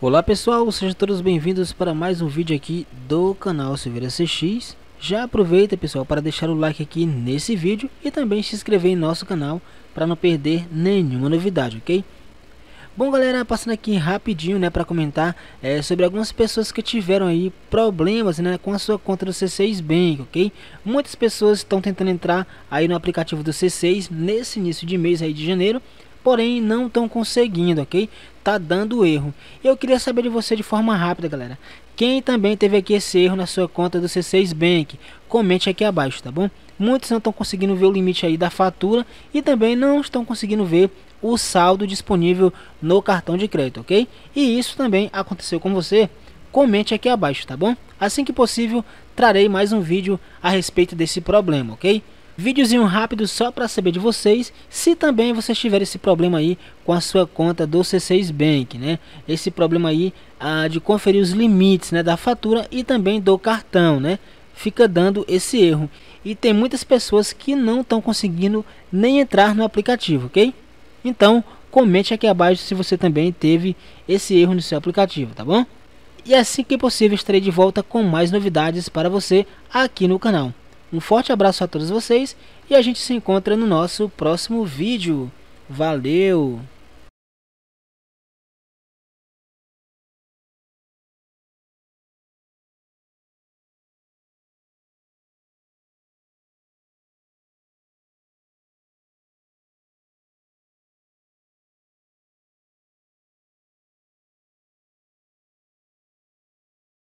Olá pessoal, sejam todos bem-vindos para mais um vídeo aqui do canal Silveira CX. Já aproveita pessoal para deixar o like aqui nesse vídeo e também se inscrever em nosso canal para não perder nenhuma novidade, ok? Bom galera, passando aqui rapidinho né, para comentar é, sobre algumas pessoas que tiveram aí problemas né, com a sua conta do C6 Bank, ok? Muitas pessoas estão tentando entrar aí no aplicativo do C6 nesse início de mês aí de janeiro porém não estão conseguindo, ok? Tá dando erro. Eu queria saber de você de forma rápida, galera. Quem também teve aqui esse erro na sua conta do C6 Bank? Comente aqui abaixo, tá bom? Muitos não estão conseguindo ver o limite aí da fatura e também não estão conseguindo ver o saldo disponível no cartão de crédito, ok? E isso também aconteceu com você? Comente aqui abaixo, tá bom? Assim que possível, trarei mais um vídeo a respeito desse problema, ok? Vídeozinho rápido só para saber de vocês, se também você tiver esse problema aí com a sua conta do C6 Bank, né? Esse problema aí ah, de conferir os limites né, da fatura e também do cartão, né? Fica dando esse erro. E tem muitas pessoas que não estão conseguindo nem entrar no aplicativo, ok? Então, comente aqui abaixo se você também teve esse erro no seu aplicativo, tá bom? E assim que possível estarei de volta com mais novidades para você aqui no canal. Um forte abraço a todos vocês e a gente se encontra no nosso próximo vídeo. Valeu!